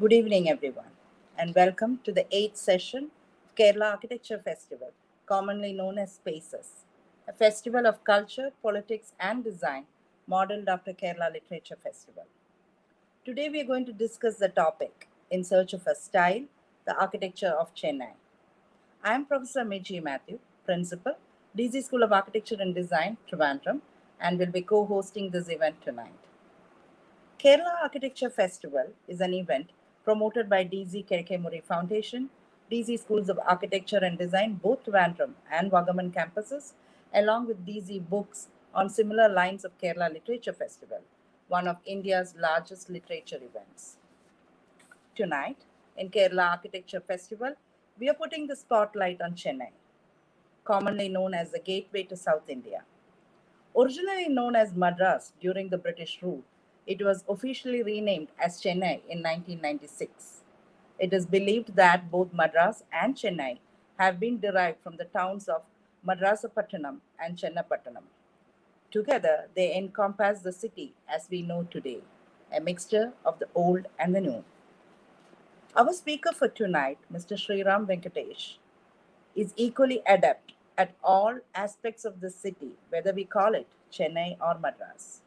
Good evening, everyone, and welcome to the eighth session of Kerala Architecture Festival, commonly known as SPACES, a festival of culture, politics, and design modeled after Kerala Literature Festival. Today, we are going to discuss the topic In Search of a Style The Architecture of Chennai. I am Professor Meiji Matthew, Principal, DZ School of Architecture and Design, Trivandrum, and will be co hosting this event tonight. Kerala Architecture Festival is an event promoted by DZ Kekemuri Foundation, DZ Schools of Architecture and Design, both Trivandrum and Wagaman campuses, along with DZ Books on similar lines of Kerala Literature Festival, one of India's largest literature events. Tonight, in Kerala Architecture Festival, we are putting the spotlight on Chennai, commonly known as the gateway to South India. Originally known as Madras during the British rule, it was officially renamed as Chennai in 1996. It is believed that both Madras and Chennai have been derived from the towns of Madrasapatnam and Chennapatnam. Together, they encompass the city as we know today, a mixture of the old and the new. Our speaker for tonight, Mr. Sriram Venkatesh, is equally adept at all aspects of the city, whether we call it Chennai or Madras.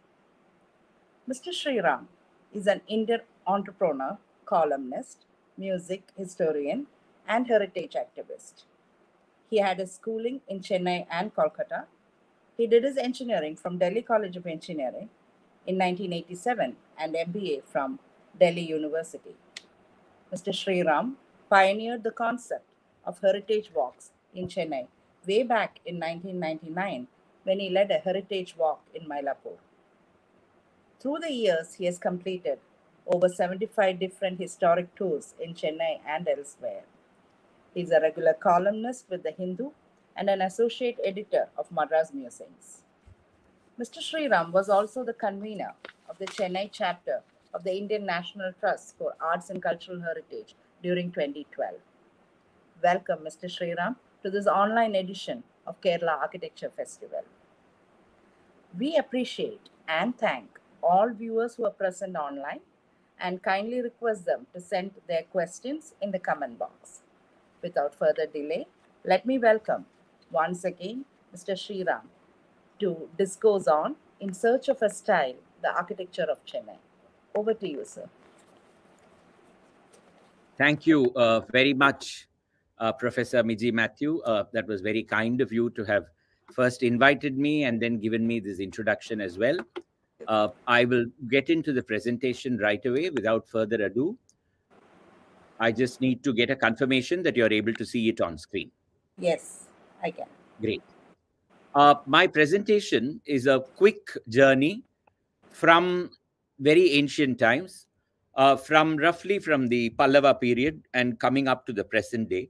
Mr. Sriram is an Indian entrepreneur, columnist, music historian, and heritage activist. He had his schooling in Chennai and Kolkata. He did his engineering from Delhi College of Engineering in 1987 and MBA from Delhi University. Mr. Sriram pioneered the concept of heritage walks in Chennai way back in 1999 when he led a heritage walk in Mylapore. Through the years, he has completed over 75 different historic tours in Chennai and elsewhere. He is a regular columnist with The Hindu and an associate editor of Madras Musings. Mr. Sriram was also the convener of the Chennai chapter of the Indian National Trust for Arts and Cultural Heritage during 2012. Welcome, Mr. Sriram, to this online edition of Kerala Architecture Festival. We appreciate and thank all viewers who are present online and kindly request them to send their questions in the comment box. Without further delay, let me welcome once again Mr. Sriram to discourse on In Search of a Style, the Architecture of Chennai. Over to you, sir. Thank you uh, very much, uh, Professor Miji Matthew. Uh, that was very kind of you to have first invited me and then given me this introduction as well. Uh, I will get into the presentation right away without further ado. I just need to get a confirmation that you're able to see it on screen. Yes, I can. Great. Uh, my presentation is a quick journey from very ancient times, uh, from roughly from the Pallava period and coming up to the present day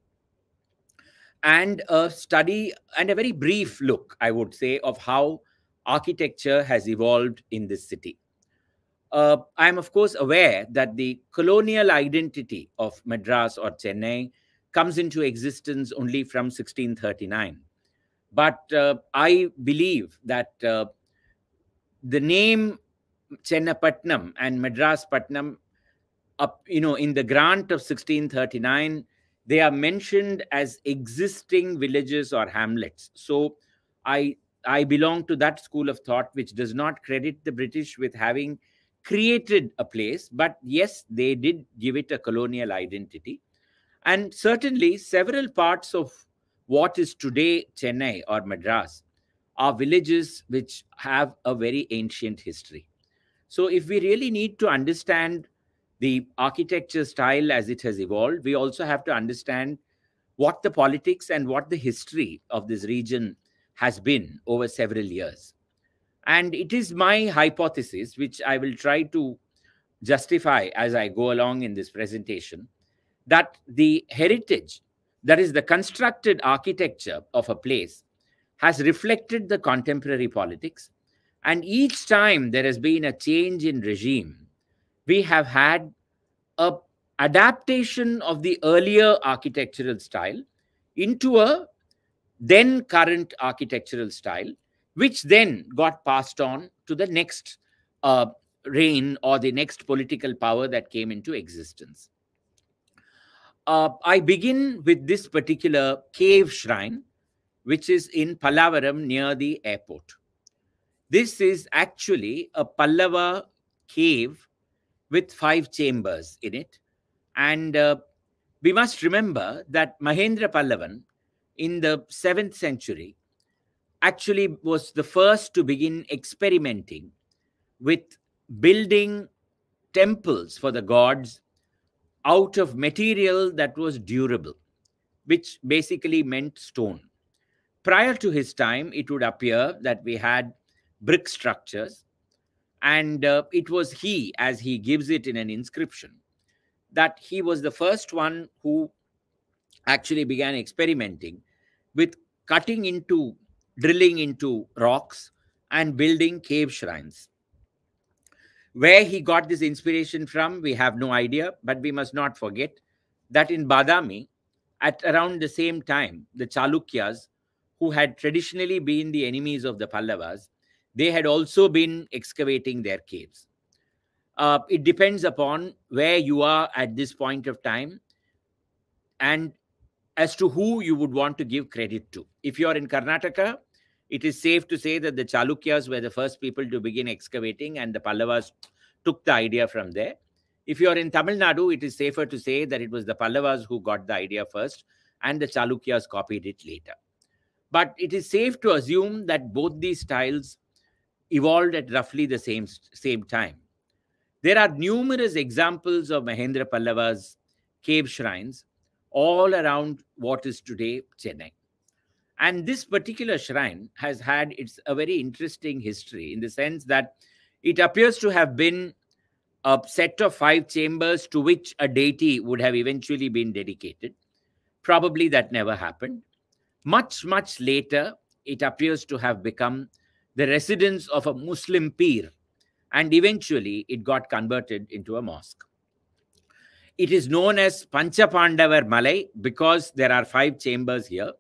and a study and a very brief look, I would say, of how architecture has evolved in this city. Uh, I'm, of course, aware that the colonial identity of Madras or Chennai comes into existence only from 1639. But uh, I believe that uh, the name Chennapatnam and Madras Patnam, you know, in the grant of 1639, they are mentioned as existing villages or hamlets. So I I belong to that school of thought which does not credit the British with having created a place, but yes, they did give it a colonial identity. And certainly, several parts of what is today Chennai or Madras are villages which have a very ancient history. So, if we really need to understand the architecture style as it has evolved, we also have to understand what the politics and what the history of this region has been over several years. And it is my hypothesis, which I will try to justify as I go along in this presentation, that the heritage, that is, the constructed architecture of a place, has reflected the contemporary politics. And each time there has been a change in regime, we have had a adaptation of the earlier architectural style into a then current architectural style, which then got passed on to the next uh, reign or the next political power that came into existence. Uh, I begin with this particular cave shrine, which is in Pallavaram near the airport. This is actually a Pallava cave with five chambers in it. And uh, we must remember that Mahendra Pallavan in the 7th century actually was the first to begin experimenting with building temples for the gods out of material that was durable, which basically meant stone. Prior to his time, it would appear that we had brick structures, and uh, it was he, as he gives it in an inscription, that he was the first one who actually began experimenting with cutting into, drilling into rocks and building cave shrines. Where he got this inspiration from, we have no idea, but we must not forget that in Badami, at around the same time, the Chalukyas, who had traditionally been the enemies of the Pallavas, they had also been excavating their caves. Uh, it depends upon where you are at this point of time and as to who you would want to give credit to. If you are in Karnataka, it is safe to say that the Chalukyas were the first people to begin excavating and the Pallavas took the idea from there. If you are in Tamil Nadu, it is safer to say that it was the Pallavas who got the idea first and the Chalukyas copied it later. But it is safe to assume that both these styles evolved at roughly the same, same time. There are numerous examples of Mahendra Pallava's cave shrines all around what is today Chennai. And this particular shrine has had its a very interesting history in the sense that it appears to have been a set of five chambers to which a deity would have eventually been dedicated. Probably that never happened. Much, much later, it appears to have become the residence of a Muslim peer, and eventually it got converted into a mosque. It is known as Panchapandavar Malay because there are five chambers here.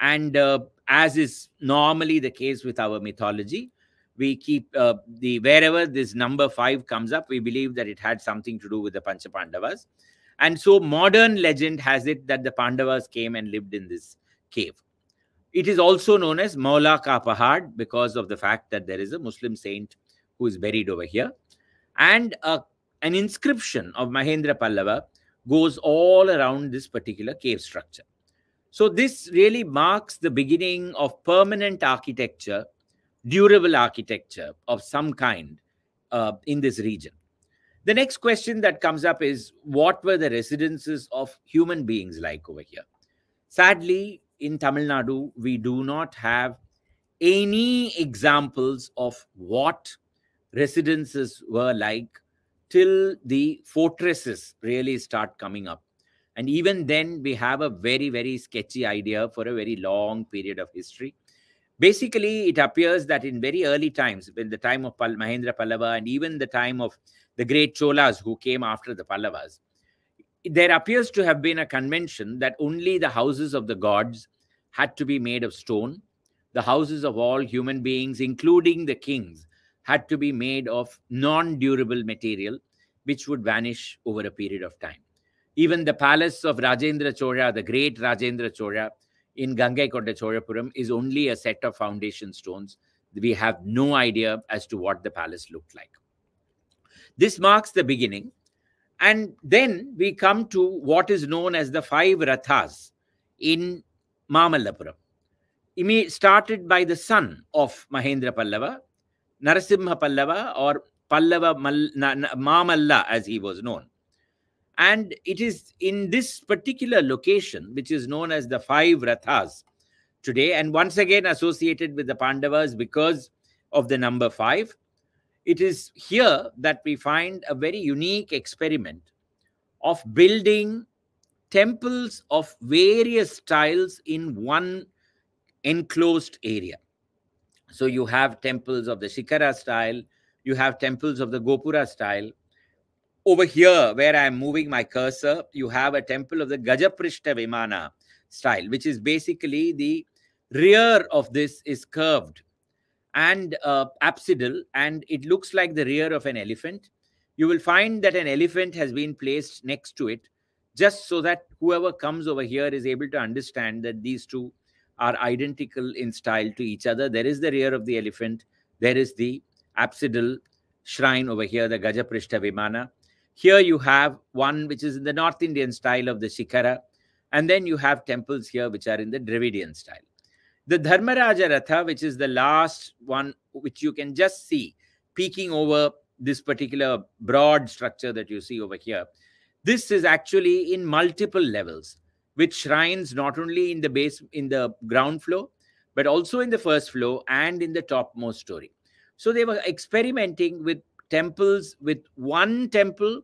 And uh, as is normally the case with our mythology, we keep uh, the wherever this number five comes up, we believe that it had something to do with the Panchapandavas. And so modern legend has it that the Pandavas came and lived in this cave. It is also known as Maula Kapahad because of the fact that there is a Muslim saint who is buried over here. And a uh, an inscription of Mahendra Pallava goes all around this particular cave structure. So this really marks the beginning of permanent architecture, durable architecture of some kind uh, in this region. The next question that comes up is what were the residences of human beings like over here? Sadly, in Tamil Nadu, we do not have any examples of what residences were like till the fortresses really start coming up. And even then, we have a very, very sketchy idea for a very long period of history. Basically, it appears that in very early times, in the time of Pal Mahendra Pallava and even the time of the great Cholas who came after the Pallavas, there appears to have been a convention that only the houses of the gods had to be made of stone. The houses of all human beings, including the kings, had to be made of non durable material, which would vanish over a period of time. Even the palace of Rajendra Chola, the great Rajendra Chola in Gangaikonda Cholapuram, is only a set of foundation stones. We have no idea as to what the palace looked like. This marks the beginning. And then we come to what is known as the five Rathas in Mamallapuram. Started by the son of Mahendra Pallava, Narasimha Pallava or Pallava Mal, Mamalla, as he was known. And it is in this particular location, which is known as the Five Rathas today, and once again associated with the Pandavas because of the number five, it is here that we find a very unique experiment of building temples of various styles in one enclosed area. So you have temples of the Shikara style, you have temples of the Gopura style. Over here, where I'm moving my cursor, you have a temple of the Gajaprishta Vimana style, which is basically the rear of this is curved and uh, apsidal, and it looks like the rear of an elephant. You will find that an elephant has been placed next to it, just so that whoever comes over here is able to understand that these two are identical in style to each other. There is the rear of the elephant. There is the apsidal shrine over here, the Gajaprishta Vimana. Here you have one which is in the North Indian style of the Shikara. And then you have temples here which are in the Dravidian style. The Dharmaraja Ratha, which is the last one which you can just see peeking over this particular broad structure that you see over here. This is actually in multiple levels which shrines not only in the base in the ground floor but also in the first floor and in the topmost story so they were experimenting with temples with one temple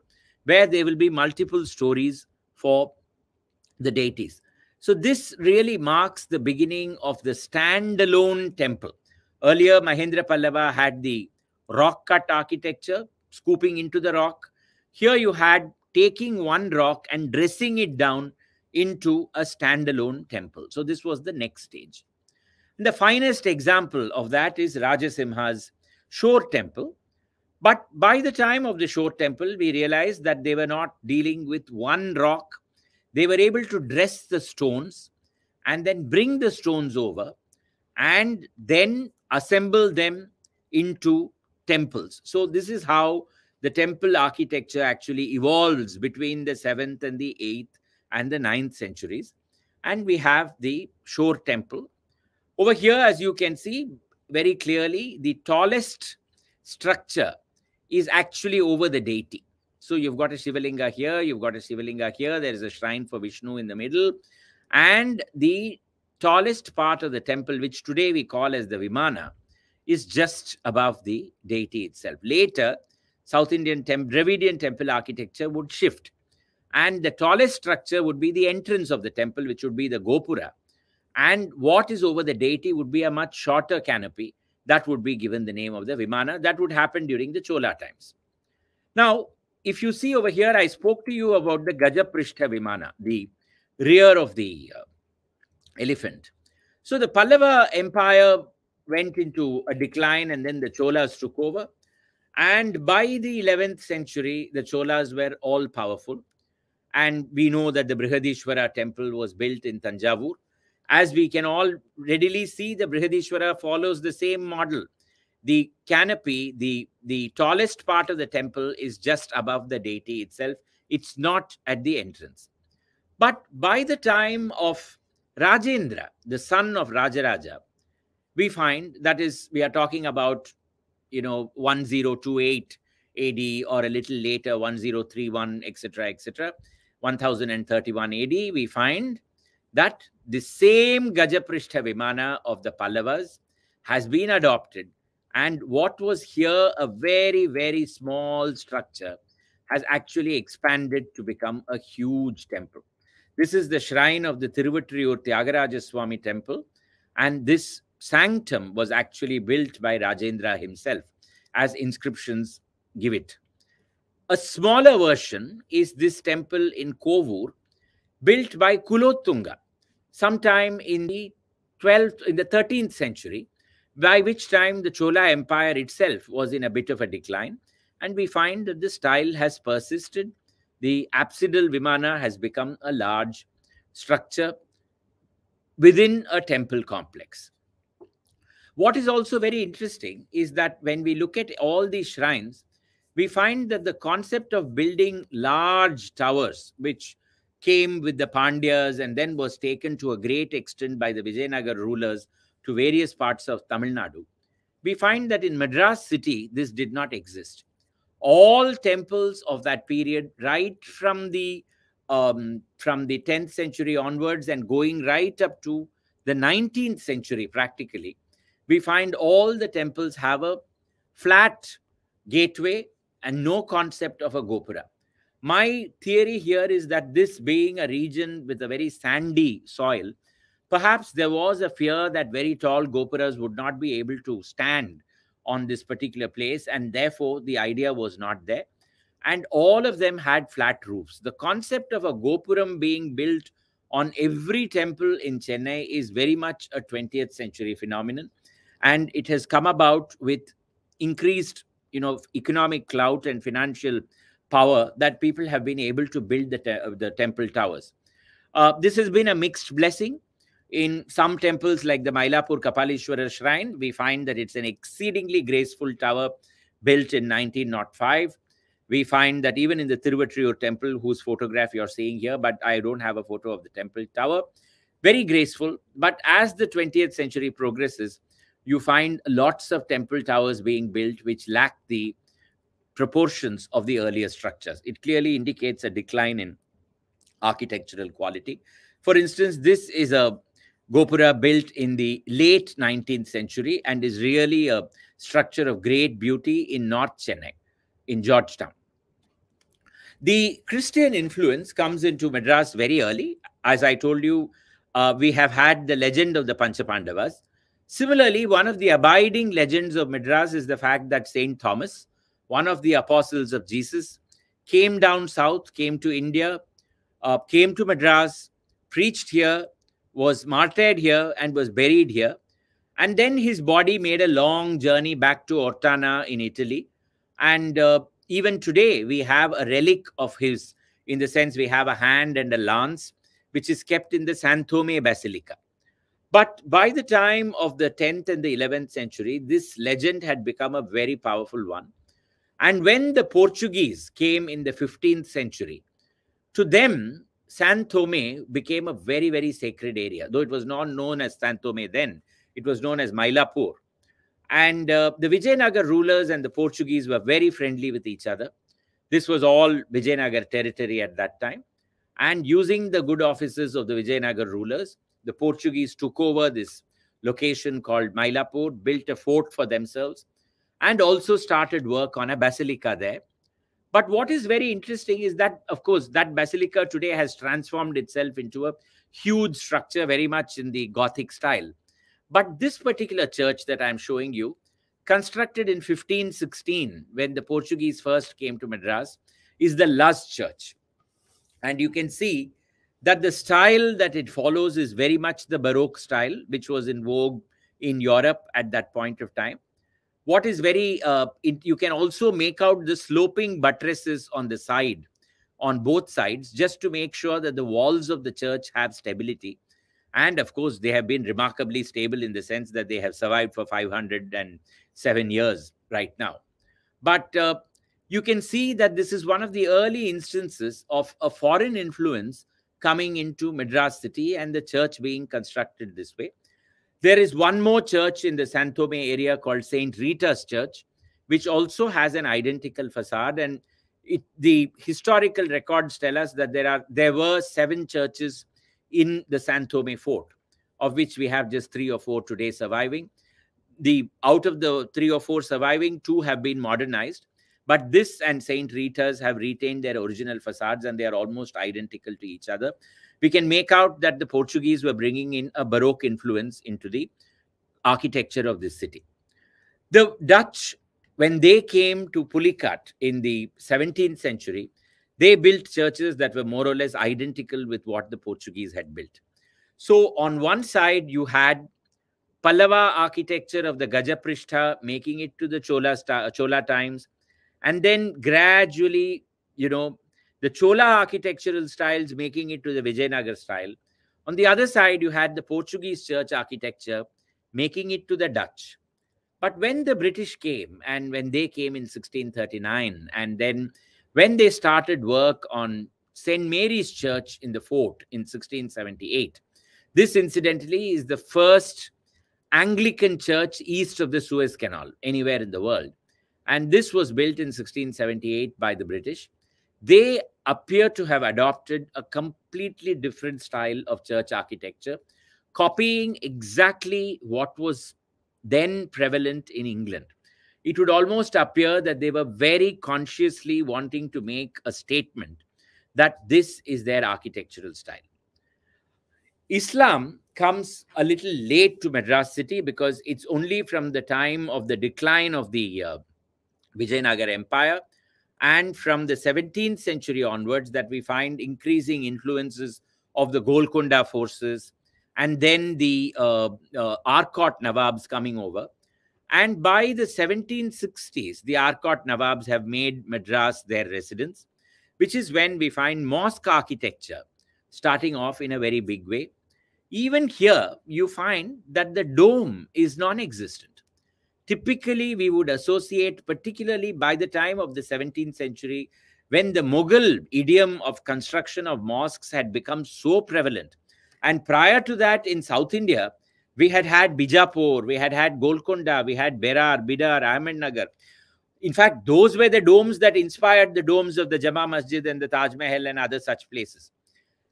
where there will be multiple stories for the deities so this really marks the beginning of the standalone temple earlier mahendra pallava had the rock cut architecture scooping into the rock here you had taking one rock and dressing it down into a standalone temple. So this was the next stage. And the finest example of that is Rajasimha's Shore Temple. But by the time of the Shore Temple, we realized that they were not dealing with one rock. They were able to dress the stones and then bring the stones over and then assemble them into temples. So this is how the temple architecture actually evolves between the 7th and the 8th and the 9th centuries. And we have the shore temple. Over here, as you can see very clearly, the tallest structure is actually over the deity. So you've got a Shivalinga here, you've got a Shivalinga here, there is a shrine for Vishnu in the middle. And the tallest part of the temple, which today we call as the Vimana, is just above the deity itself. Later, South Indian Dravidian temple architecture would shift and the tallest structure would be the entrance of the temple, which would be the Gopura. And what is over the deity would be a much shorter canopy that would be given the name of the Vimana. That would happen during the Chola times. Now, if you see over here, I spoke to you about the Gajaprishta Vimana, the rear of the uh, elephant. So the Pallava Empire went into a decline and then the Cholas took over. And by the 11th century, the Cholas were all powerful. And we know that the Brihadishwara temple was built in Tanjavur. As we can all readily see, the Brihadishwara follows the same model. The canopy, the, the tallest part of the temple, is just above the deity itself. It's not at the entrance. But by the time of Rajendra, the son of Rajaraja, we find that is, we are talking about, you know, 1028 AD or a little later, 1031, etc., etc. 1031 AD, we find that the same Gajapristha Vimana of the Pallavas has been adopted. And what was here a very, very small structure has actually expanded to become a huge temple. This is the shrine of the Tiruvattriur Tyagaraja Swami temple. And this sanctum was actually built by Rajendra himself, as inscriptions give it. A smaller version is this temple in Kovur, built by Kulotunga, sometime in the 12th, in the 13th century, by which time the Chola Empire itself was in a bit of a decline. And we find that the style has persisted. The apsidal vimana has become a large structure within a temple complex. What is also very interesting is that when we look at all these shrines, we find that the concept of building large towers, which came with the Pandyas and then was taken to a great extent by the Vijayanagar rulers to various parts of Tamil Nadu, we find that in Madras city, this did not exist. All temples of that period, right from the um, from the 10th century onwards and going right up to the 19th century practically, we find all the temples have a flat gateway and no concept of a gopura. My theory here is that this being a region with a very sandy soil, perhaps there was a fear that very tall gopuras would not be able to stand on this particular place, and therefore the idea was not there. And all of them had flat roofs. The concept of a gopuram being built on every temple in Chennai is very much a 20th century phenomenon. And it has come about with increased you know economic clout and financial power that people have been able to build the, te uh, the temple towers. Uh, this has been a mixed blessing. In some temples like the Mailapur Kapalishwara Shrine, we find that it's an exceedingly graceful tower built in 1905. We find that even in the Tiruvatriur temple, whose photograph you're seeing here, but I don't have a photo of the temple tower, very graceful. But as the 20th century progresses, you find lots of temple towers being built which lack the proportions of the earlier structures. It clearly indicates a decline in architectural quality. For instance, this is a Gopura built in the late 19th century and is really a structure of great beauty in North Chennai, in Georgetown. The Christian influence comes into Madras very early. As I told you, uh, we have had the legend of the Panchapandavas, Similarly, one of the abiding legends of Madras is the fact that St. Thomas, one of the apostles of Jesus, came down south, came to India, uh, came to Madras, preached here, was martyred here, and was buried here. And then his body made a long journey back to Ortana in Italy. And uh, even today, we have a relic of his, in the sense we have a hand and a lance, which is kept in the San Thome Basilica. But by the time of the 10th and the 11th century, this legend had become a very powerful one. And when the Portuguese came in the 15th century, to them, San Thome became a very, very sacred area, though it was not known as San Thome then. It was known as Mailapur. And uh, the Vijayanagar rulers and the Portuguese were very friendly with each other. This was all Vijayanagar territory at that time. And using the good offices of the Vijayanagar rulers, the Portuguese took over this location called Mailapur, built a fort for themselves, and also started work on a basilica there. But what is very interesting is that, of course, that basilica today has transformed itself into a huge structure, very much in the Gothic style. But this particular church that I'm showing you, constructed in 1516 when the Portuguese first came to Madras, is the last church. And you can see that the style that it follows is very much the Baroque style, which was in vogue in Europe at that point of time. What is very, uh, it, you can also make out the sloping buttresses on the side, on both sides, just to make sure that the walls of the church have stability. And of course, they have been remarkably stable in the sense that they have survived for 507 years right now. But uh, you can see that this is one of the early instances of a foreign influence coming into Madras city and the church being constructed this way. There is one more church in the Tome area called St. Rita's Church, which also has an identical facade. And it, the historical records tell us that there are there were seven churches in the Tome fort, of which we have just three or four today surviving. The out of the three or four surviving, two have been modernized. But this and Saint Rita's have retained their original facades and they are almost identical to each other. We can make out that the Portuguese were bringing in a Baroque influence into the architecture of this city. The Dutch, when they came to Pulikat in the 17th century, they built churches that were more or less identical with what the Portuguese had built. So on one side, you had Pallava architecture of the Gajaprishta making it to the Chola, Chola times, and then gradually you know the chola architectural styles making it to the vijayanagar style on the other side you had the portuguese church architecture making it to the dutch but when the british came and when they came in 1639 and then when they started work on st mary's church in the fort in 1678 this incidentally is the first anglican church east of the suez canal anywhere in the world and this was built in 1678 by the British. They appear to have adopted a completely different style of church architecture, copying exactly what was then prevalent in England. It would almost appear that they were very consciously wanting to make a statement that this is their architectural style. Islam comes a little late to Madras city because it's only from the time of the decline of the uh, Vijayanagar Empire. And from the 17th century onwards, that we find increasing influences of the Golconda forces and then the uh, uh, Arcot Nawabs coming over. And by the 1760s, the Arcot Nawabs have made Madras their residence, which is when we find mosque architecture starting off in a very big way. Even here, you find that the dome is non existent typically we would associate, particularly by the time of the 17th century, when the Mughal idiom of construction of mosques had become so prevalent. And prior to that, in South India, we had had Bijapur, we had had Golconda, we had Berar, Bidar, Ahmednagar. In fact, those were the domes that inspired the domes of the Jama Masjid and the Taj Mahal and other such places.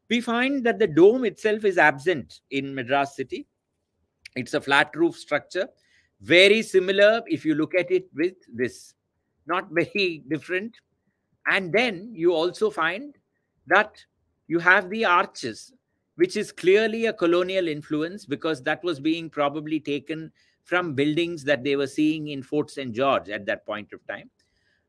We find that the dome itself is absent in Madras city. It's a flat roof structure very similar if you look at it with this, not very different. And then you also find that you have the arches, which is clearly a colonial influence because that was being probably taken from buildings that they were seeing in Fort St. George at that point of time.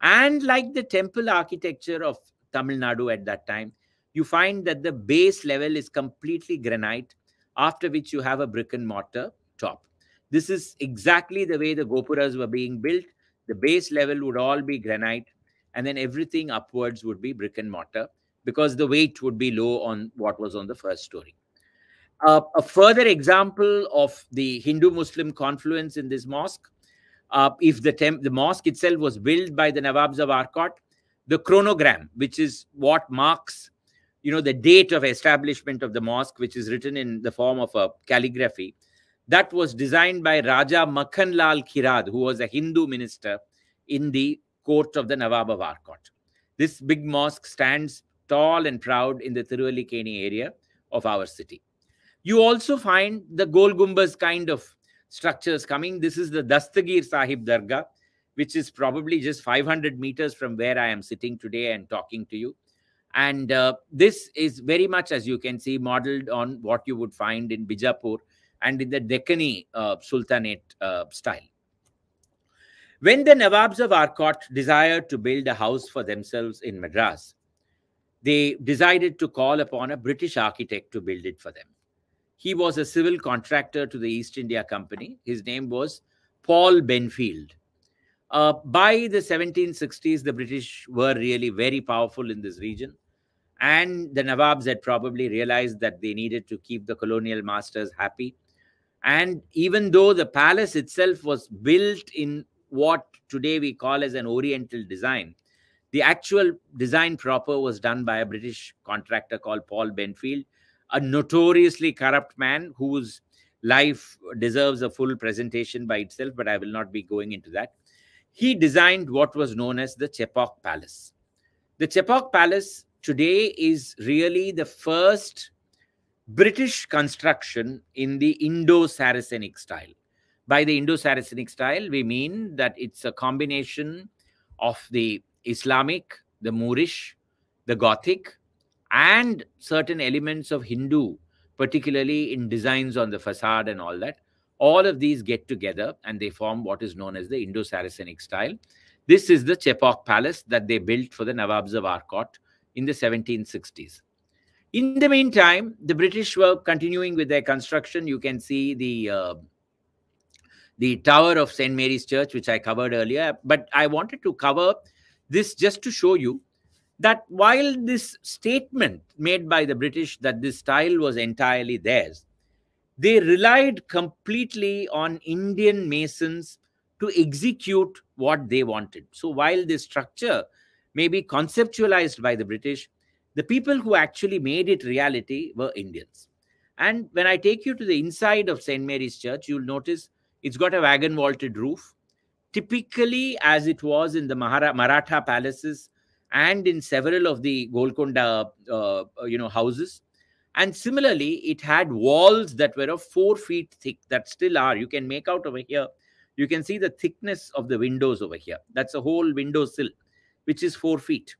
And like the temple architecture of Tamil Nadu at that time, you find that the base level is completely granite, after which you have a brick and mortar top. This is exactly the way the Gopuras were being built. The base level would all be granite, and then everything upwards would be brick and mortar because the weight would be low on what was on the first story. Uh, a further example of the Hindu Muslim confluence in this mosque. Uh, if the, the mosque itself was built by the Nawabs of Arcot, the chronogram, which is what marks you know the date of establishment of the mosque which is written in the form of a calligraphy that was designed by Raja Makhanlal Khirad, who was a Hindu minister in the court of the Nawab of Arcot. This big mosque stands tall and proud in the Tiruvalikeni area of our city. You also find the Gol kind of structures coming. This is the Dastagir Sahib Dargah, which is probably just 500 meters from where I am sitting today and talking to you. And uh, this is very much, as you can see, modeled on what you would find in Bijapur and in the Deccani uh, Sultanate uh, style. When the Nawabs of Arcot desired to build a house for themselves in Madras, they decided to call upon a British architect to build it for them. He was a civil contractor to the East India Company. His name was Paul Benfield. Uh, by the 1760s, the British were really very powerful in this region. And the Nawabs had probably realized that they needed to keep the colonial masters happy and even though the palace itself was built in what today we call as an oriental design, the actual design proper was done by a British contractor called Paul Benfield, a notoriously corrupt man whose life deserves a full presentation by itself, but I will not be going into that. He designed what was known as the Chepauk Palace. The Chepauk Palace today is really the first British construction in the Indo Saracenic style. By the Indo Saracenic style, we mean that it's a combination of the Islamic, the Moorish, the Gothic, and certain elements of Hindu, particularly in designs on the facade and all that. All of these get together and they form what is known as the Indo Saracenic style. This is the Chepauk Palace that they built for the Nawabs of Arcot in the 1760s. In the meantime, the British were continuing with their construction. You can see the uh, the tower of St. Mary's Church, which I covered earlier. But I wanted to cover this just to show you that while this statement made by the British that this style was entirely theirs, they relied completely on Indian masons to execute what they wanted. So while this structure may be conceptualized by the British, the people who actually made it reality were Indians. And when I take you to the inside of St. Mary's Church, you'll notice it's got a wagon vaulted roof. Typically, as it was in the Mahara Maratha palaces and in several of the Golconda, uh, you know, houses. And similarly, it had walls that were of four feet thick that still are. You can make out over here. You can see the thickness of the windows over here. That's a whole window sill, which is four feet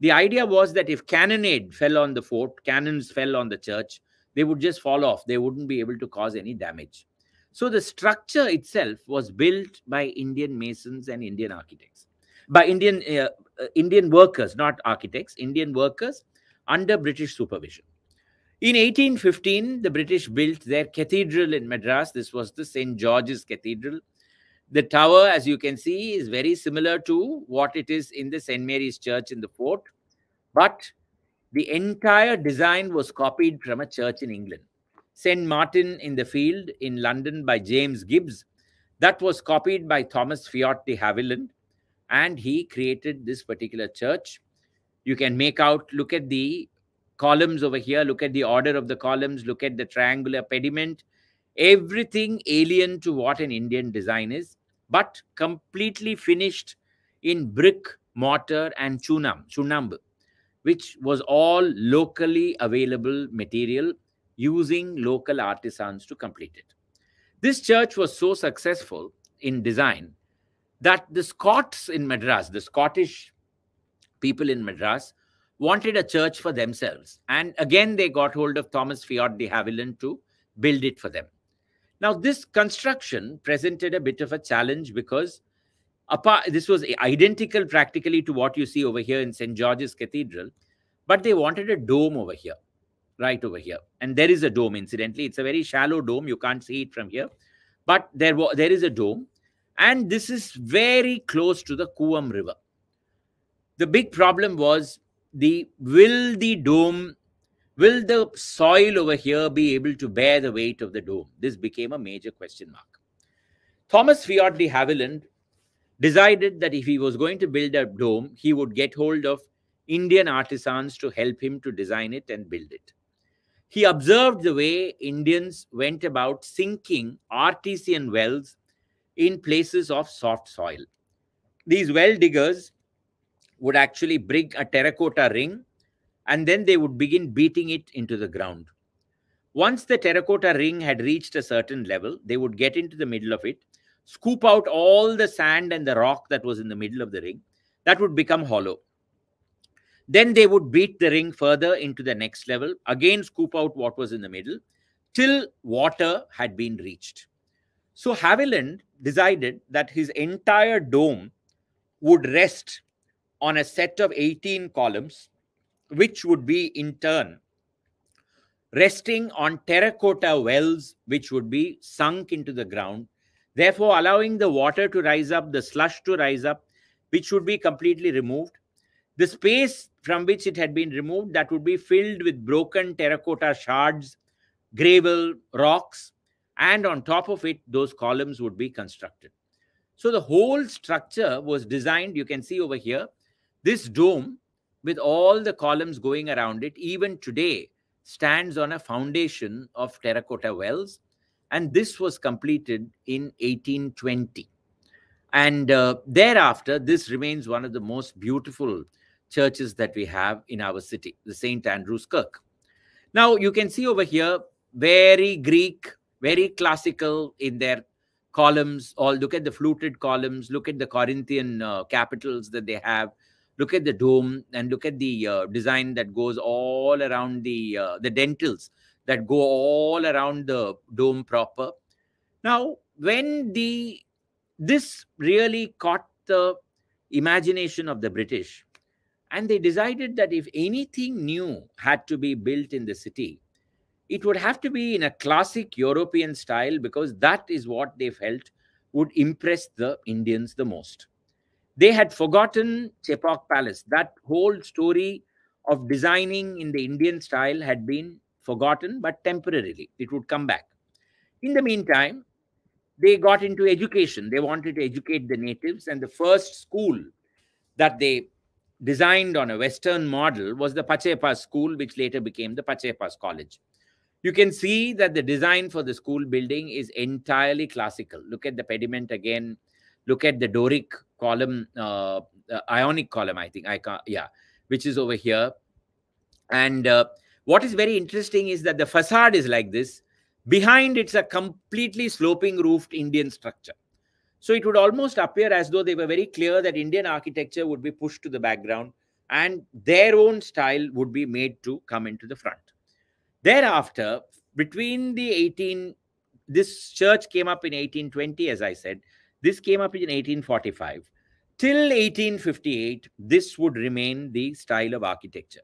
the idea was that if cannonade fell on the fort, cannons fell on the church, they would just fall off. They wouldn't be able to cause any damage. So the structure itself was built by Indian masons and Indian architects, by Indian uh, uh Indian workers, not architects, Indian workers under British supervision. In 1815, the British built their cathedral in Madras. This was the St. George's Cathedral, the tower, as you can see, is very similar to what it is in the St. Mary's Church in the fort, but the entire design was copied from a church in England. St. Martin in the Field in London by James Gibbs, that was copied by Thomas Fiat de Havilland, and he created this particular church. You can make out, look at the columns over here, look at the order of the columns, look at the triangular pediment, everything alien to what an Indian design is but completely finished in brick, mortar, and chunam, which was all locally available material using local artisans to complete it. This church was so successful in design that the Scots in Madras, the Scottish people in Madras, wanted a church for themselves. And again, they got hold of Thomas Fiord de Havilland to build it for them. Now, this construction presented a bit of a challenge because apart, this was identical practically to what you see over here in St. George's Cathedral, but they wanted a dome over here, right over here. And there is a dome, incidentally. It's a very shallow dome. You can't see it from here, but there, there is a dome. And this is very close to the Kuam River. The big problem was the will the dome Will the soil over here be able to bear the weight of the dome? This became a major question mark. Thomas Fiat de Havilland decided that if he was going to build a dome, he would get hold of Indian artisans to help him to design it and build it. He observed the way Indians went about sinking artesian wells in places of soft soil. These well diggers would actually bring a terracotta ring and then they would begin beating it into the ground. Once the terracotta ring had reached a certain level, they would get into the middle of it, scoop out all the sand and the rock that was in the middle of the ring. That would become hollow. Then they would beat the ring further into the next level, again scoop out what was in the middle, till water had been reached. So Haviland decided that his entire dome would rest on a set of 18 columns which would be in turn resting on terracotta wells, which would be sunk into the ground, therefore allowing the water to rise up, the slush to rise up, which would be completely removed. The space from which it had been removed that would be filled with broken terracotta shards, gravel, rocks, and on top of it, those columns would be constructed. So the whole structure was designed, you can see over here, this dome with all the columns going around it, even today, stands on a foundation of terracotta wells. And this was completed in 1820. And uh, thereafter, this remains one of the most beautiful churches that we have in our city, the St. Andrew's Kirk. Now, you can see over here, very Greek, very classical in their columns. All look at the fluted columns, look at the Corinthian uh, capitals that they have look at the dome and look at the uh, design that goes all around the uh, the dentils that go all around the dome proper now when the this really caught the imagination of the british and they decided that if anything new had to be built in the city it would have to be in a classic european style because that is what they felt would impress the indians the most they had forgotten Chepauk Palace. That whole story of designing in the Indian style had been forgotten, but temporarily. It would come back. In the meantime, they got into education. They wanted to educate the natives, and the first school that they designed on a Western model was the Pachepa School, which later became the Pachepa's College. You can see that the design for the school building is entirely classical. Look at the pediment again. Look at the Doric column, uh, uh, ionic column, I think. I can yeah, which is over here. And uh, what is very interesting is that the facade is like this. Behind it's a completely sloping roofed Indian structure. So it would almost appear as though they were very clear that Indian architecture would be pushed to the background and their own style would be made to come into the front. Thereafter, between the 18, this church came up in 1820, as I said. This came up in 1845. Till 1858, this would remain the style of architecture.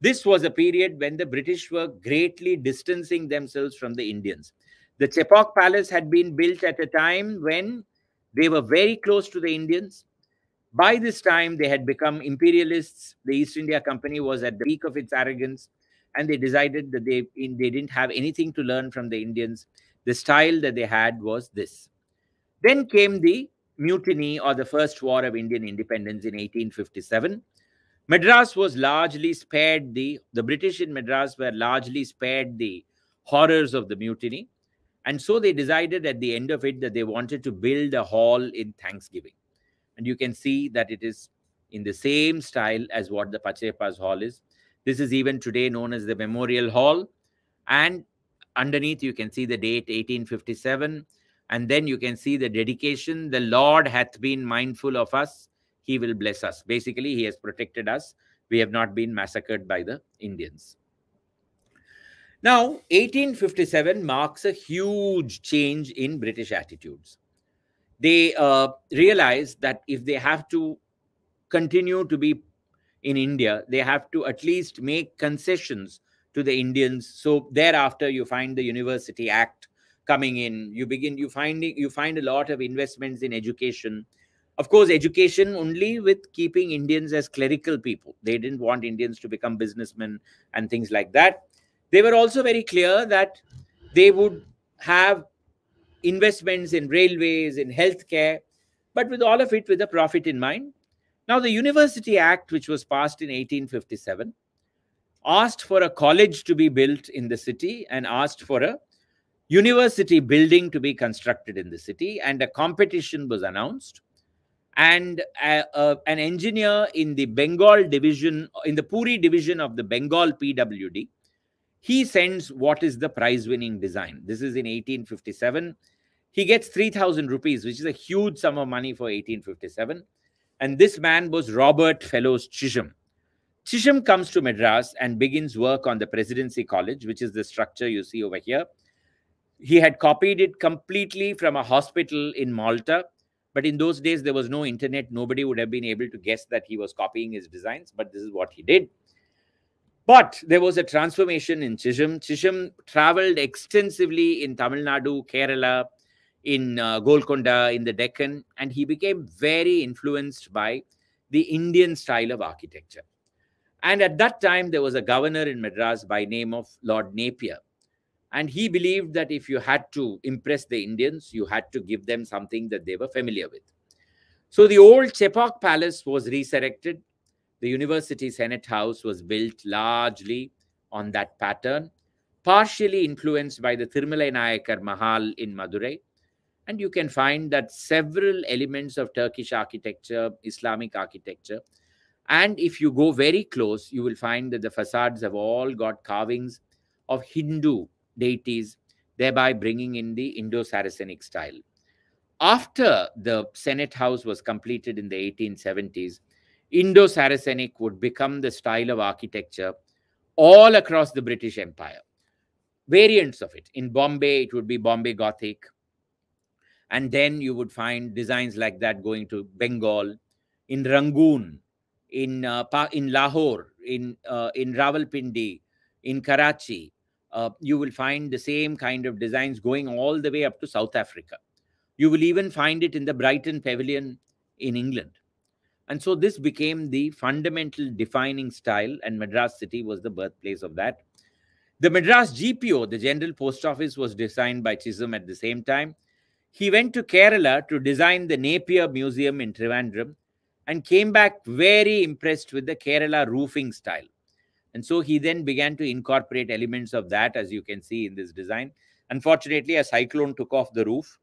This was a period when the British were greatly distancing themselves from the Indians. The Chepauk Palace had been built at a time when they were very close to the Indians. By this time, they had become imperialists. The East India Company was at the peak of its arrogance, and they decided that they, they didn't have anything to learn from the Indians. The style that they had was this. Then came the mutiny or the first war of Indian independence in 1857. Madras was largely spared the, the British in Madras were largely spared the horrors of the mutiny. And so they decided at the end of it that they wanted to build a hall in Thanksgiving. And you can see that it is in the same style as what the Pachepas Hall is. This is even today known as the Memorial Hall. And underneath, you can see the date 1857. And then you can see the dedication. The Lord hath been mindful of us. He will bless us. Basically, He has protected us. We have not been massacred by the Indians. Now, 1857 marks a huge change in British attitudes. They uh, realize that if they have to continue to be in India, they have to at least make concessions to the Indians. So thereafter, you find the University Act coming in you begin you find you find a lot of investments in education of course education only with keeping indians as clerical people they didn't want indians to become businessmen and things like that they were also very clear that they would have investments in railways in healthcare but with all of it with a profit in mind now the university act which was passed in 1857 asked for a college to be built in the city and asked for a university building to be constructed in the city, and a competition was announced. And a, uh, a, uh, an engineer in the Bengal division, in the Puri division of the Bengal PWD, he sends what is the prize winning design. This is in 1857. He gets 3,000 rupees, which is a huge sum of money for 1857. And this man was Robert Fellows Chisholm. Chisholm comes to Madras and begins work on the Presidency College, which is the structure you see over here. He had copied it completely from a hospital in Malta. But in those days, there was no internet. Nobody would have been able to guess that he was copying his designs, but this is what he did. But there was a transformation in Chisham. Chisham traveled extensively in Tamil Nadu, Kerala, in uh, Golconda, in the Deccan, and he became very influenced by the Indian style of architecture. And at that time, there was a governor in Madras by name of Lord Napier. And he believed that if you had to impress the Indians, you had to give them something that they were familiar with. So the old Chepauk Palace was resurrected. The University Senate House was built largely on that pattern, partially influenced by the Thirumala Nayakar Mahal in Madurai. And you can find that several elements of Turkish architecture, Islamic architecture, and if you go very close, you will find that the facades have all got carvings of Hindu deities, thereby bringing in the Indo Saracenic style. After the Senate House was completed in the 1870s, Indo Saracenic would become the style of architecture all across the British Empire. Variants of it. In Bombay, it would be Bombay Gothic. And then you would find designs like that going to Bengal, in Rangoon, in, uh, in Lahore, in, uh, in Rawalpindi, in Karachi, uh, you will find the same kind of designs going all the way up to South Africa. You will even find it in the Brighton Pavilion in England. And so this became the fundamental defining style, and Madras City was the birthplace of that. The Madras GPO, the General Post Office, was designed by Chisholm at the same time. He went to Kerala to design the Napier Museum in Trivandrum and came back very impressed with the Kerala roofing style. And so he then began to incorporate elements of that, as you can see in this design. Unfortunately, a cyclone took off the roof,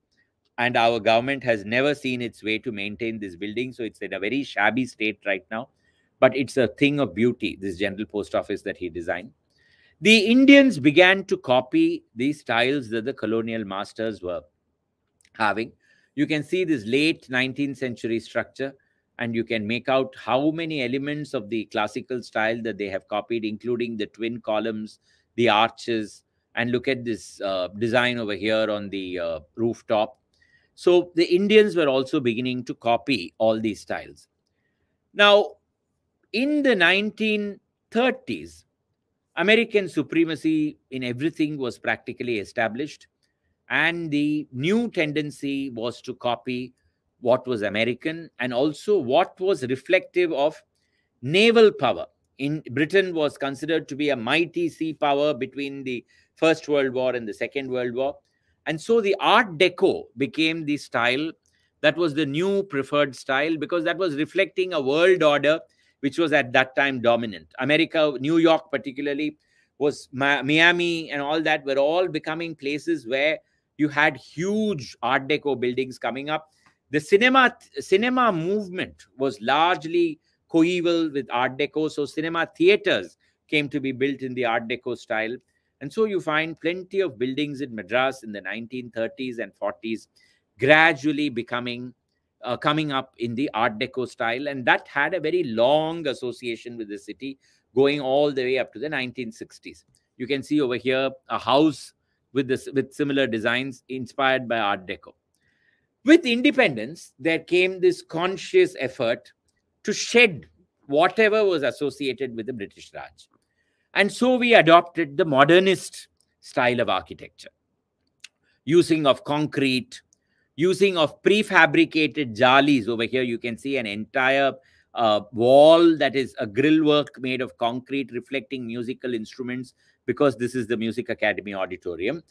and our government has never seen its way to maintain this building. So it's in a very shabby state right now. But it's a thing of beauty, this general post office that he designed. The Indians began to copy these styles that the colonial masters were having. You can see this late 19th century structure and you can make out how many elements of the classical style that they have copied, including the twin columns, the arches, and look at this uh, design over here on the uh, rooftop. So the Indians were also beginning to copy all these styles. Now, in the 1930s, American supremacy in everything was practically established, and the new tendency was to copy what was American, and also what was reflective of naval power. In Britain was considered to be a mighty sea power between the First World War and the Second World War. And so the Art Deco became the style that was the new preferred style because that was reflecting a world order which was at that time dominant. America, New York particularly, was Miami and all that were all becoming places where you had huge Art Deco buildings coming up the cinema cinema movement was largely coeval with Art Deco, so cinema theaters came to be built in the Art Deco style. And so you find plenty of buildings in Madras in the 1930s and 40s gradually becoming uh, coming up in the Art Deco style. And that had a very long association with the city, going all the way up to the 1960s. You can see over here a house with this with similar designs inspired by Art Deco. With independence, there came this conscious effort to shed whatever was associated with the British Raj. And so we adopted the modernist style of architecture, using of concrete, using of prefabricated jalis. Over here, you can see an entire uh, wall that is a grill work made of concrete reflecting musical instruments because this is the Music Academy auditorium.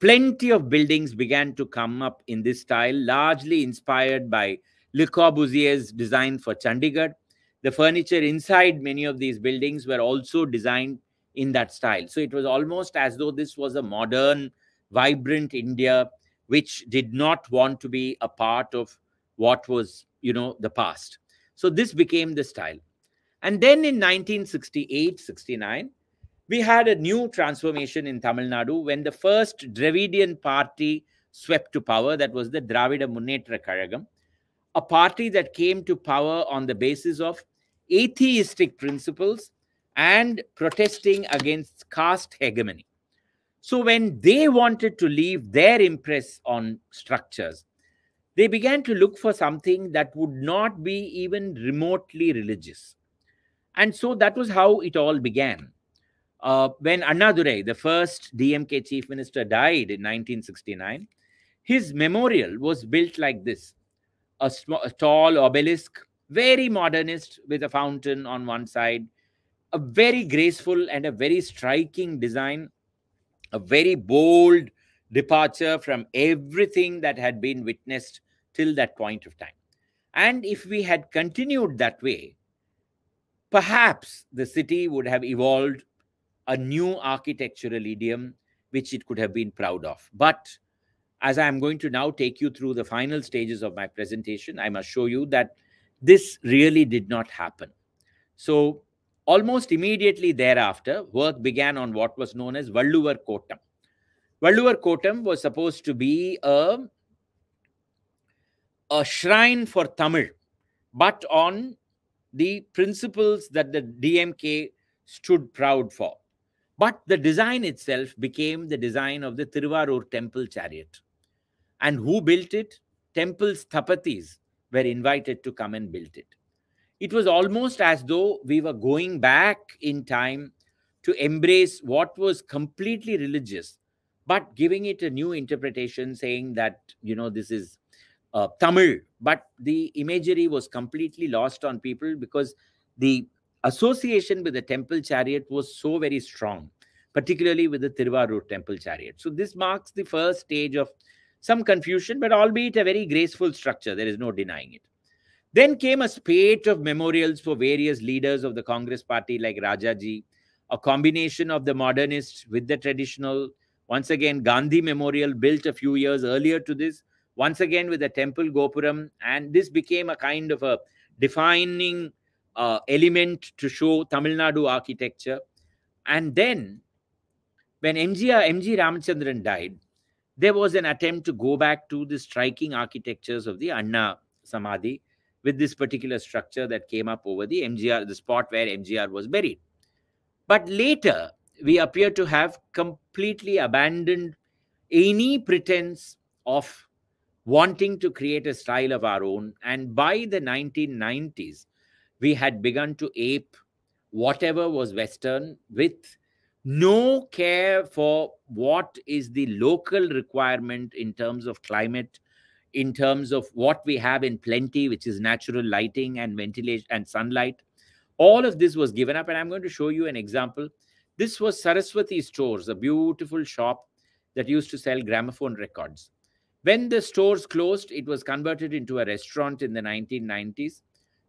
Plenty of buildings began to come up in this style, largely inspired by Le Corbusier's design for Chandigarh. The furniture inside many of these buildings were also designed in that style. So it was almost as though this was a modern, vibrant India, which did not want to be a part of what was, you know, the past. So this became the style. And then in 1968, 69, we had a new transformation in Tamil Nadu when the first Dravidian party swept to power. That was the Dravida Munnetra Karagam, a party that came to power on the basis of atheistic principles and protesting against caste hegemony. So, when they wanted to leave their impress on structures, they began to look for something that would not be even remotely religious. And so that was how it all began. Uh, when Annadurai, the first DMK chief minister, died in 1969, his memorial was built like this a, a tall obelisk, very modernist, with a fountain on one side, a very graceful and a very striking design, a very bold departure from everything that had been witnessed till that point of time. And if we had continued that way, perhaps the city would have evolved a new architectural idiom which it could have been proud of. But as I am going to now take you through the final stages of my presentation, I must show you that this really did not happen. So almost immediately thereafter, work began on what was known as Valluvar Kotam. Valluvar Kotam was supposed to be a, a shrine for Tamil, but on the principles that the DMK stood proud for. But the design itself became the design of the Tiruvarur temple chariot. And who built it? Temples, thapatis were invited to come and build it. It was almost as though we were going back in time to embrace what was completely religious, but giving it a new interpretation, saying that, you know, this is uh, Tamil, but the imagery was completely lost on people because the association with the temple chariot was so very strong, particularly with the Tiruvarur temple chariot. So this marks the first stage of some confusion, but albeit a very graceful structure. There is no denying it. Then came a spate of memorials for various leaders of the Congress party like Rajaji, a combination of the modernists with the traditional. Once again, Gandhi Memorial built a few years earlier to this, once again with the temple Gopuram, and this became a kind of a defining uh, element to show Tamil Nadu architecture. And then when MGR, uh, MG Ramachandran died, there was an attempt to go back to the striking architectures of the Anna Samadhi with this particular structure that came up over the MGR, the spot where MGR was buried. But later, we appear to have completely abandoned any pretense of wanting to create a style of our own. And by the 1990s, we had begun to ape whatever was Western with no care for what is the local requirement in terms of climate, in terms of what we have in plenty, which is natural lighting and ventilation and sunlight. All of this was given up. And I'm going to show you an example. This was Saraswati Stores, a beautiful shop that used to sell gramophone records. When the stores closed, it was converted into a restaurant in the 1990s.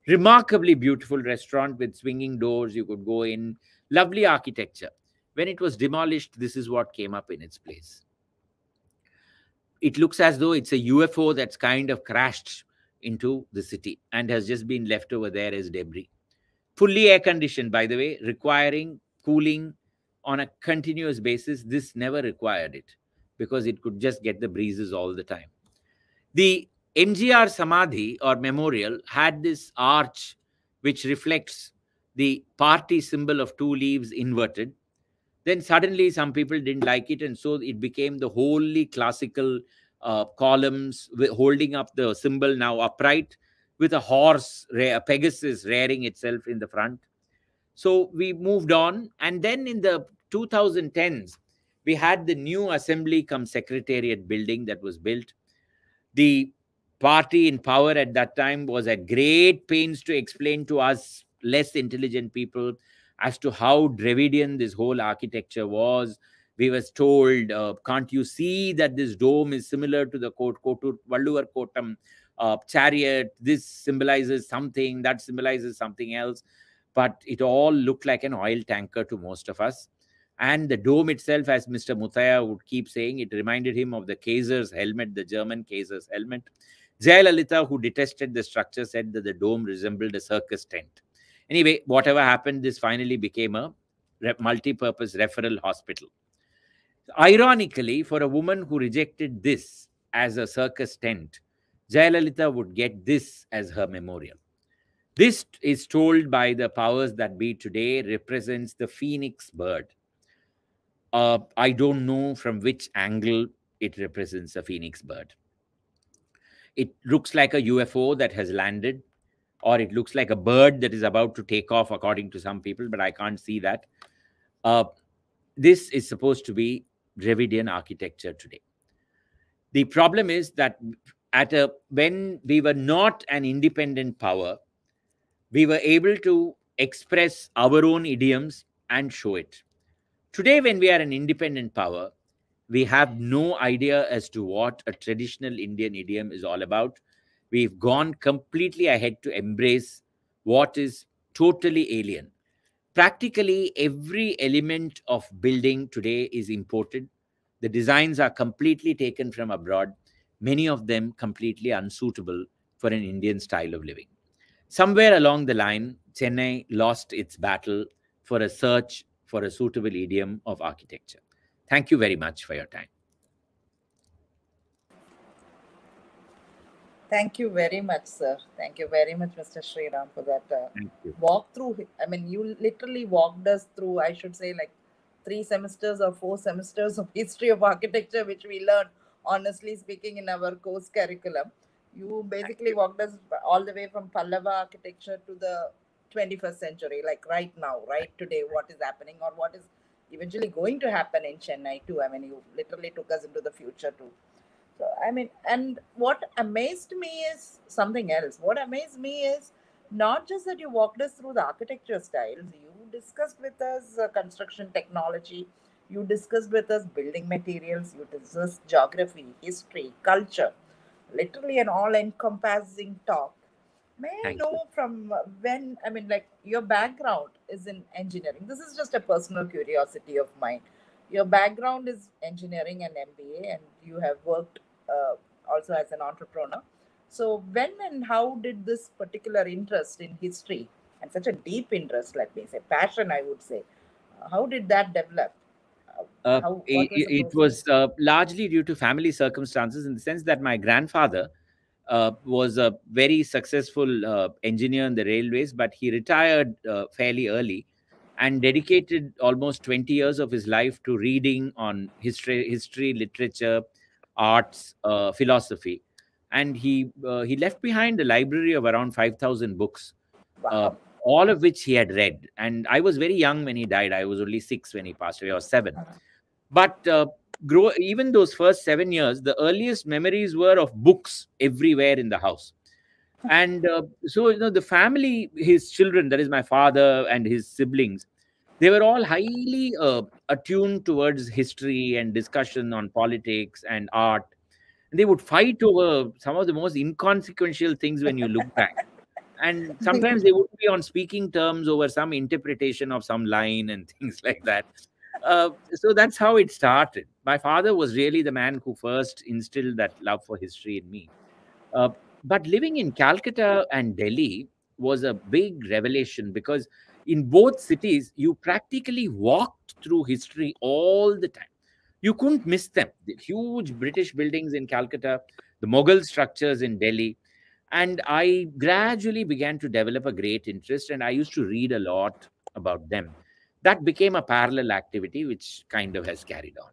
Remarkably beautiful restaurant with swinging doors. You could go in. Lovely architecture. When it was demolished, this is what came up in its place. It looks as though it's a UFO that's kind of crashed into the city and has just been left over there as debris. Fully air conditioned, by the way, requiring cooling on a continuous basis. This never required it because it could just get the breezes all the time. The MGR Samadhi or memorial had this arch which reflects the party symbol of two leaves inverted. Then suddenly some people didn't like it, and so it became the wholly classical uh, columns holding up the symbol now upright with a horse, a Pegasus, rearing itself in the front. So we moved on. And then in the 2010s, we had the new assembly come secretariat building that was built. The party in power at that time was at great pains to explain to us less intelligent people as to how Dravidian this whole architecture was. We were told, uh, can't you see that this dome is similar to the court, Kotur, Valluvar Kotam uh, chariot? This symbolizes something, that symbolizes something else. But it all looked like an oil tanker to most of us. And the dome itself, as Mr. Mutaya would keep saying, it reminded him of the Kaiser's helmet, the German Kaiser's helmet. Jayalalitha, who detested the structure, said that the dome resembled a circus tent. Anyway, whatever happened, this finally became a re multi-purpose referral hospital. Ironically, for a woman who rejected this as a circus tent, Jayalalitha would get this as her memorial. This is told by the powers that be today represents the phoenix bird. Uh, I don't know from which angle it represents a phoenix bird it looks like a UFO that has landed, or it looks like a bird that is about to take off, according to some people, but I can't see that. Uh, this is supposed to be Dravidian architecture today. The problem is that at a when we were not an independent power, we were able to express our own idioms and show it. Today, when we are an independent power, we have no idea as to what a traditional Indian idiom is all about. We've gone completely ahead to embrace what is totally alien. Practically every element of building today is imported. The designs are completely taken from abroad, many of them completely unsuitable for an Indian style of living. Somewhere along the line, Chennai lost its battle for a search for a suitable idiom of architecture. Thank you very much for your time. Thank you very much, sir. Thank you very much, Mr. Sriram, for that uh, walkthrough. I mean, you literally walked us through, I should say, like three semesters or four semesters of history of architecture, which we learned, honestly speaking, in our course curriculum. You basically you. walked us all the way from Pallava architecture to the 21st century, like right now, right today, what is happening or what is eventually going to happen in Chennai too. I mean, you literally took us into the future too. So, I mean, and what amazed me is something else. What amazed me is not just that you walked us through the architecture styles, you discussed with us uh, construction technology, you discussed with us building materials, you discussed geography, history, culture, literally an all encompassing talk. May Thank I know you. from when, I mean, like your background is in engineering. This is just a personal curiosity of mine. Your background is engineering and MBA, and you have worked uh, also as an entrepreneur. So, when and how did this particular interest in history and such a deep interest, let me say, passion, I would say, how did that develop? Uh, How, it, was, it was uh, largely due to family circumstances in the sense that my grandfather uh, was a very successful uh, engineer in the railways, but he retired uh, fairly early and dedicated almost 20 years of his life to reading on history, history literature, arts, uh, philosophy. And he, uh, he left behind a library of around 5,000 books, uh, wow. all of which he had read. And I was very young when he died. I was only six when he passed away, or seven. Uh-huh. But grow even those first seven years the earliest memories were of books everywhere in the house and uh, so you know the family his children that is my father and his siblings they were all highly uh, attuned towards history and discussion on politics and art and they would fight over some of the most inconsequential things when you look back and sometimes they would be on speaking terms over some interpretation of some line and things like that uh, so that's how it started. My father was really the man who first instilled that love for history in me. Uh, but living in Calcutta and Delhi was a big revelation because in both cities, you practically walked through history all the time. You couldn't miss them. The huge British buildings in Calcutta, the Mughal structures in Delhi. And I gradually began to develop a great interest, and I used to read a lot about them that became a parallel activity which kind of has carried on.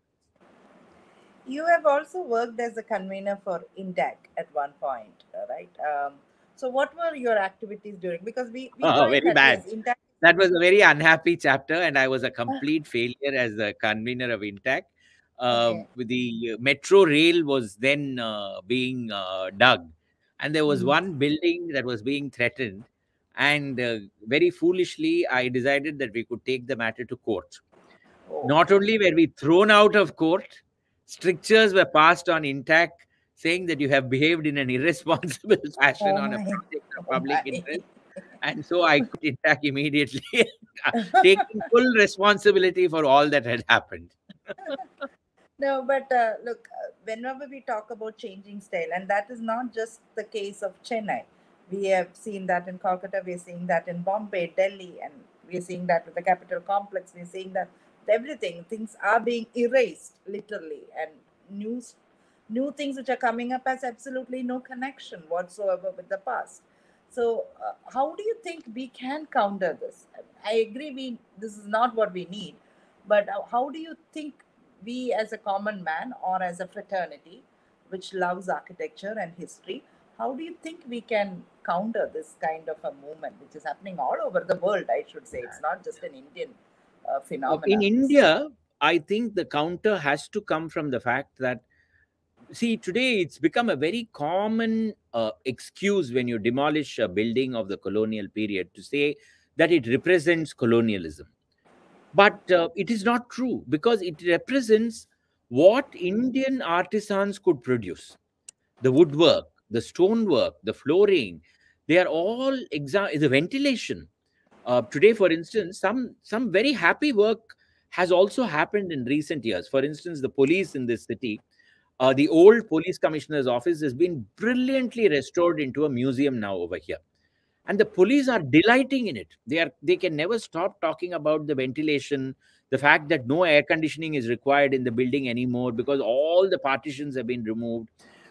You have also worked as a convener for INDAC at one point, uh, right? Um, so, what were your activities during? Because we, we oh, very that bad. INDAC- that was a very unhappy chapter, and I was a complete failure as the convener of INTAC. Uh, um, okay. The metro rail was then uh, being uh, dug, and there was mm-hmm. one building that was being threatened, and uh, very foolishly, I decided that we could take the matter to court. Oh. Not only were we thrown out of court, strictures were passed on intact saying that you have behaved in an irresponsible fashion oh on a public interest. And so I quit intact immediately, uh, taking full responsibility for all that had happened. no, but uh, look, uh, whenever we talk about changing style, and that is not just the case of Chennai, we have seen that in Calcutta, we are seeing that in Bombay, Delhi, and we are seeing that with the capital complex. We are seeing that everything, things are being erased literally, and new, new things which are coming up has absolutely no connection whatsoever with the past. So, uh, how do you think we can counter this? I agree, we this is not what we need, but how do you think we, as a common man or as a fraternity, which loves architecture and history, how do you think we can counter this kind of a movement, which is happening all over the world, I should say. It's not just an Indian uh, phenomenon. In India, I think the counter has to come from the fact that, see, today it's become a very common uh, excuse when you demolish a building of the colonial period to say that it represents colonialism. But uh, it is not true because it represents what Indian artisans could produce the woodwork, the stonework, the flooring, they are all exam the ventilation. Uh, today, for instance, some some very happy work has also happened in recent years. For instance, the police in this city, uh, the old police commissioner's office has been brilliantly restored into a museum now over here, and the police are delighting in it. They are they can never stop talking about the ventilation, the fact that no air conditioning is required in the building anymore because all the partitions have been removed.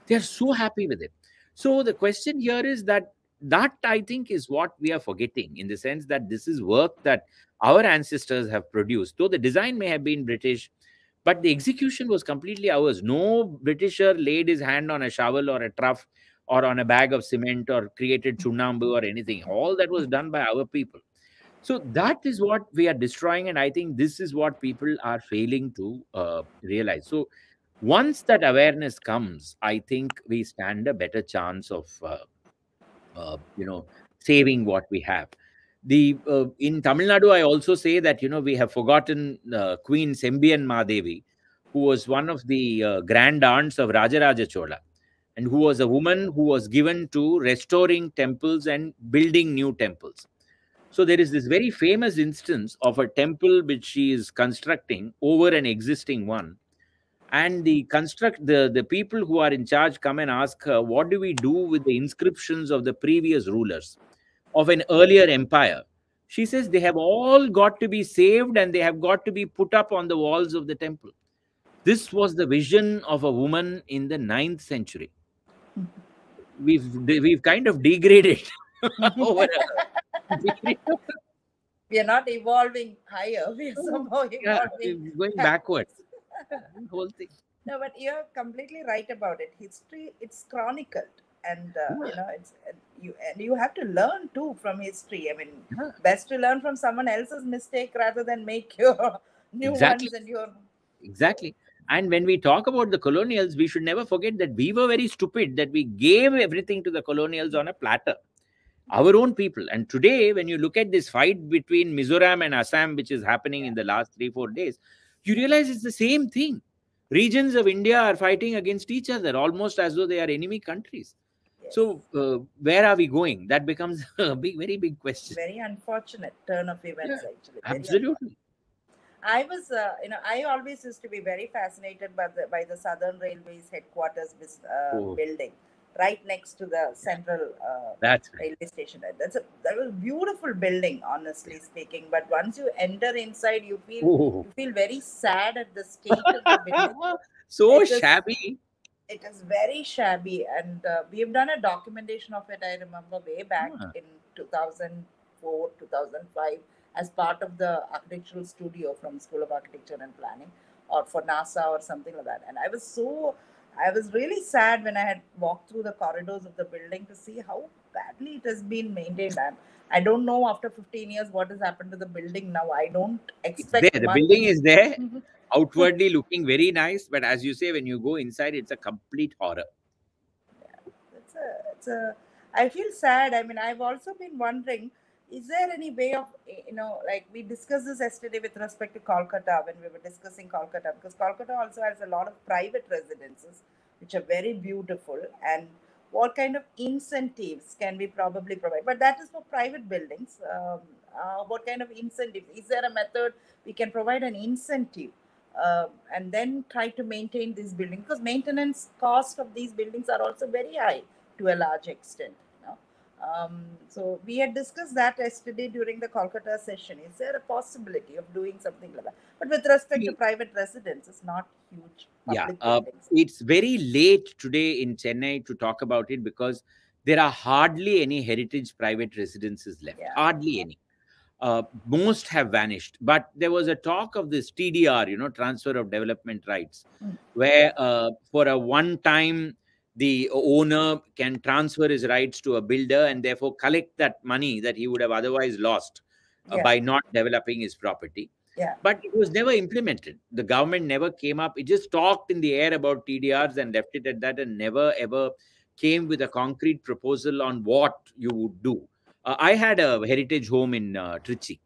They are so happy with it. So the question here is that that i think is what we are forgetting in the sense that this is work that our ancestors have produced though the design may have been british but the execution was completely ours no britisher laid his hand on a shovel or a trough or on a bag of cement or created chunambu or anything all that was done by our people so that is what we are destroying and i think this is what people are failing to uh, realize so once that awareness comes i think we stand a better chance of uh, uh, you know saving what we have the uh, in tamil nadu i also say that you know we have forgotten uh, queen sembian mahadevi who was one of the uh, grand aunts of rajaraja chola and who was a woman who was given to restoring temples and building new temples so there is this very famous instance of a temple which she is constructing over an existing one and the construct the the people who are in charge come and ask her what do we do with the inscriptions of the previous rulers of an earlier empire she says they have all got to be saved and they have got to be put up on the walls of the temple this was the vision of a woman in the ninth century mm-hmm. we've we've kind of degraded over we are not evolving higher we are somehow evolving yeah, going backwards whole thing. No, but you're completely right about it. History, it's chronicled, and uh, yeah. you know, it's and you and you have to learn too from history. I mean, yeah. best to learn from someone else's mistake rather than make your new exactly. ones and your exactly. And when we talk about the colonials, we should never forget that we were very stupid, that we gave everything to the colonials on a platter, our own people. And today, when you look at this fight between Mizoram and Assam, which is happening in the last three, four days, you realize it's the same thing. Regions of India are fighting against each other almost as though they are enemy countries. So, uh, where are we going? That becomes a big, very big question. Very unfortunate turn of events, yeah, actually. Very absolutely. I was, uh, you know, I always used to be very fascinated by the by the Southern Railways headquarters uh, oh. building right next to the central uh, That's right. railway station. That's a that was a beautiful building, honestly speaking. But once you enter inside, you feel Ooh. you feel very sad at the state of the building. so it shabby. Is, it is very shabby, and uh, we have done a documentation of it. I remember way back huh. in 2004, 2005, as part of the architectural studio from School of Architecture and Planning, or for NASA or something like that. And I was so I was really sad when I had walked through the corridors of the building to see how badly it has been maintained. And I do not know after 15 years what has happened to the building now. I don't expect. The building is there, outwardly looking very nice, but as you say, when you go inside, it's a complete horror. Yeah, it's a, it's a. I feel sad. I mean, I've also been wondering is there any way of eh, you know like we discussed this yesterday with respect to kolkata when we were discussing kolkata because kolkata also has a lot of private residences which are very beautiful and what kind of incentives can we probably provide but that is for private buildings um, uh, what kind of incentive is there a method we can provide an incentive uh, and then try to maintain these buildings because maintenance cost of these buildings are also very high to a large extent um, so we had discussed that yesterday during the Kolkata session. Is there a possibility of doing something like that? But with respect yeah. to private residents, it's not huge. Yeah, uh, it's very late today in Chennai to talk about it because there are hardly any heritage private residences left. Yeah. Hardly yeah. any. Uh, most have vanished. But there was a talk of this TDR, you know, transfer of development rights, mm. where uh, for a one-time the owner can transfer his rights to a builder and therefore collect that money that he would have otherwise lost uh, yeah. by not developing his property. Yeah. But it was never implemented. The government never came up. It just talked in the air about TDRs and left it at that and never ever came with a concrete proposal on what you would do. Uh, I had a heritage home in uh, Trichy.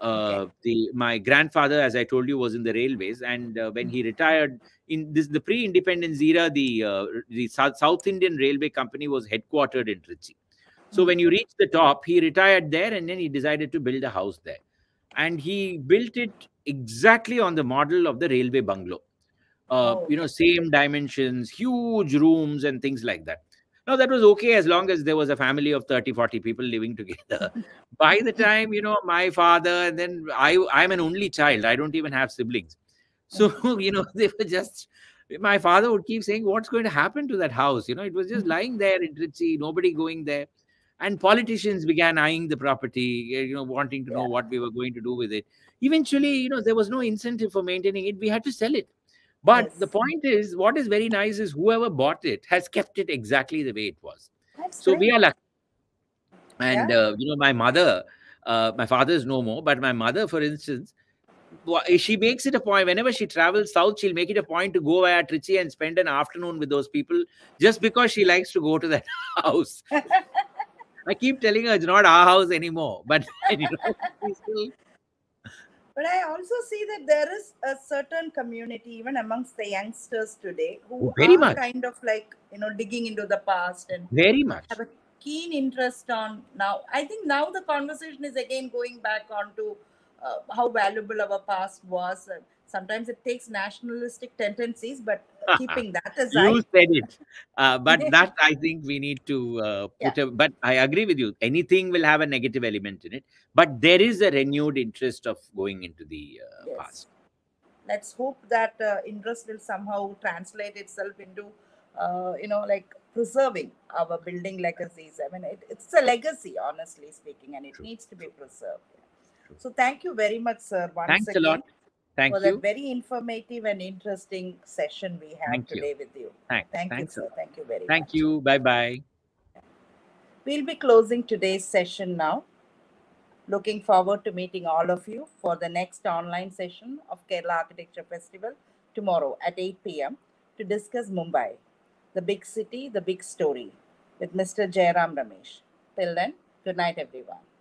Okay. Uh, the my grandfather, as I told you, was in the railways, and uh, when he mm-hmm. retired in this the pre-independence era, the uh, the South, South Indian Railway Company was headquartered in Trichy. So when you mm-hmm. reach the top, he retired there, and then he decided to build a house there, and he built it exactly on the model of the railway bungalow. Uh, oh. You know, same dimensions, huge rooms, and things like that no that was okay as long as there was a family of 30 40 people living together by the time you know my father and then i i'm an only child i don't even have siblings so you know they were just my father would keep saying what's going to happen to that house you know it was just mm-hmm. lying there in Trichy, nobody going there and politicians began eyeing the property eh, you know wanting to know what we were going to do with it eventually you know there was no incentive for maintaining it we had to sell it but yes. the point is, what is very nice is whoever bought it has kept it exactly the way it was. That's so great. we are lucky. And yeah. uh, you know, my mother, uh, my father is no more, but my mother, for instance, she makes it a point whenever she travels south she'll make it a point to go via trichy and spend an afternoon with those people just because she likes to go to that house i keep telling her it's not our house anymore but you know, still but I also see that there is a certain community, even amongst the youngsters today, who oh, very much. kind of like, you know, digging into the past and very much have a keen interest on now. I think now the conversation is again going back onto uh, how valuable our past was. Uh, sometimes it takes nationalistic tendencies, but keeping that aside. you said it. Uh, but that I think we need to uh, put yeah. a, But I agree with you. Anything will have a negative element in it. But there is a renewed interest of going into the uh, yes. past. Let's hope that interest will somehow translate itself into, you know, like preserving our building legacies. I mean, it, it's a legacy, honestly speaking, and it True. needs to be preserved. So thank you very much, sir. Once Thanks again, a lot. Thank for you. For a very informative and interesting session we had thank today you. with you. Thanks. Thank Thanks you, sir. Thank you very thank much. Thank you. Bye bye. We'll be closing today's session now. Looking forward to meeting all of you for the next online session of Kerala Architecture Festival tomorrow at 8 p.m. to discuss Mumbai, the big city, the big story with Mr. Jairam Ramesh. Till then, good night, everyone.